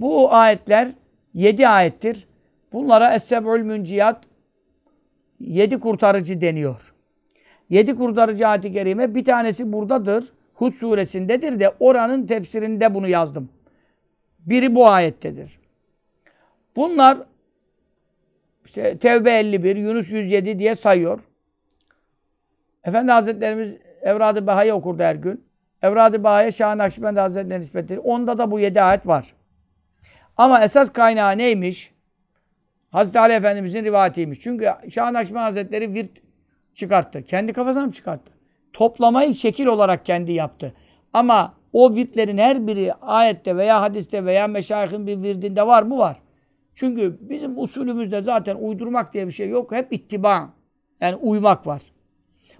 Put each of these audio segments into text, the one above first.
Bu ayetler yedi ayettir. Bunlara Es-Seb'ül Münciyat yedi kurtarıcı deniyor. Yedi kurtarıcı ayet kerime bir tanesi buradadır. Hud suresindedir de oranın tefsirinde bunu yazdım. Biri bu ayettedir. Bunlar işte Tevbe 51, Yunus 107 diye sayıyor. Efendi Hazretlerimiz Evrad-ı Baha'yı okurdu her gün. Evrad-ı Baha'ya Şah-ı Nakşibendi Hazretleri nispet Onda da bu yedi ayet var. Ama esas kaynağı neymiş? Hazreti Ali Efendimizin rivayetiymiş. Çünkü Şah Nakşibendi Hazretleri virt çıkarttı. Kendi kafasına mı çıkarttı? Toplamayı şekil olarak kendi yaptı. Ama o virtlerin her biri ayette veya hadiste veya meşayihin bir virdinde var mı? Var. Çünkü bizim usulümüzde zaten uydurmak diye bir şey yok. Hep ittiba. Yani uymak var.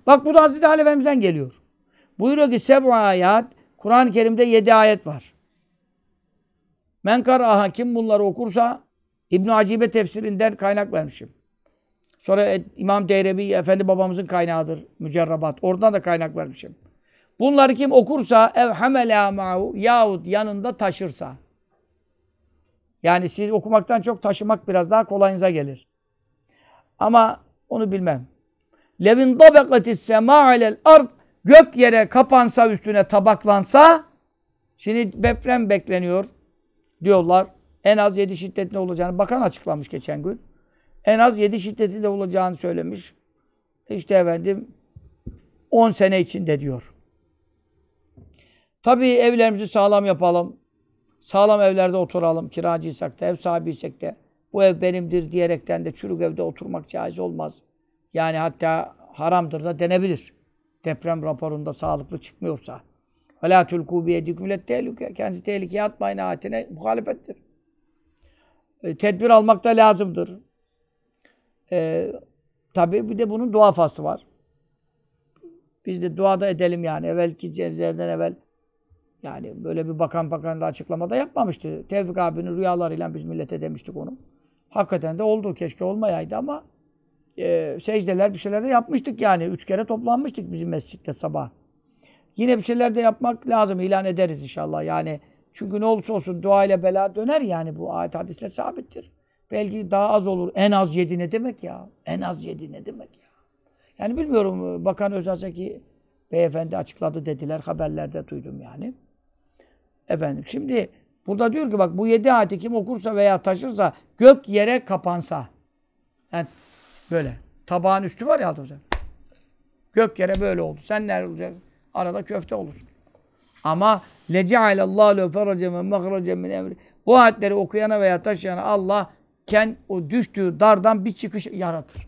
Bak bu da Hazreti Ali Efendimiz'den geliyor. Buyuruyor ki seb'a ayat. Kur'an-ı Kerim'de yedi ayet var. Men karaha kim bunları okursa İbn Acibe tefsirinden kaynak vermişim. Sonra İmam Deyrebi Efendi babamızın kaynağıdır. Mücerrabat. Oradan da kaynak vermişim. Bunları kim okursa ev hamela ma'u yahut yanında taşırsa. Yani siz okumaktan çok taşımak biraz daha kolayınıza gelir. Ama onu bilmem. Levin dabaqatis sema alel ard gök yere kapansa üstüne tabaklansa şimdi deprem bekleniyor diyorlar. En az yedi şiddet olacağını bakan açıklamış geçen gün. En az yedi şiddeti de olacağını söylemiş. İşte efendim on sene içinde diyor. Tabii evlerimizi sağlam yapalım. Sağlam evlerde oturalım. Kiracıysak da, ev sahibiysek de. Bu ev benimdir diyerekten de çürük evde oturmak caiz olmaz. Yani hatta haramdır da denebilir. Deprem raporunda sağlıklı çıkmıyorsa. Ve la tulkû biyedikum Kendisi tehlikeye atmayın ayetine muhalefettir. E, tedbir almak da lazımdır. E, tabii bir de bunun dua faslı var. Biz de dua da edelim yani. Evvelki cezelerden evvel yani böyle bir bakan bakan da açıklamada yapmamıştı. Tevfik abinin rüyalarıyla biz millete demiştik onu. Hakikaten de oldu. Keşke olmayaydı ama e, secdeler bir şeyler de yapmıştık yani. Üç kere toplanmıştık bizim mescitte sabah. Yine bir şeyler de yapmak lazım. İlan ederiz inşallah. Yani çünkü ne olursa olsun dua ile bela döner yani bu ayet hadisle sabittir. Belki daha az olur. En az yedi ne demek ya? En az yedi ne demek ya? Yani bilmiyorum Bakan Özaseki beyefendi açıkladı dediler. Haberlerde duydum yani. Efendim şimdi burada diyor ki bak bu yedi ayeti kim okursa veya taşırsa gök yere kapansa. Yani böyle tabağın üstü var ya hocam. Gök yere böyle oldu. Sen nerede olacaksın? Arada köfte olur. Ama lecealallahu le ferace ve mehrace min emri. Bu ayetleri okuyana veya taşıyana Allah ken o düştüğü dardan bir çıkış yaratır.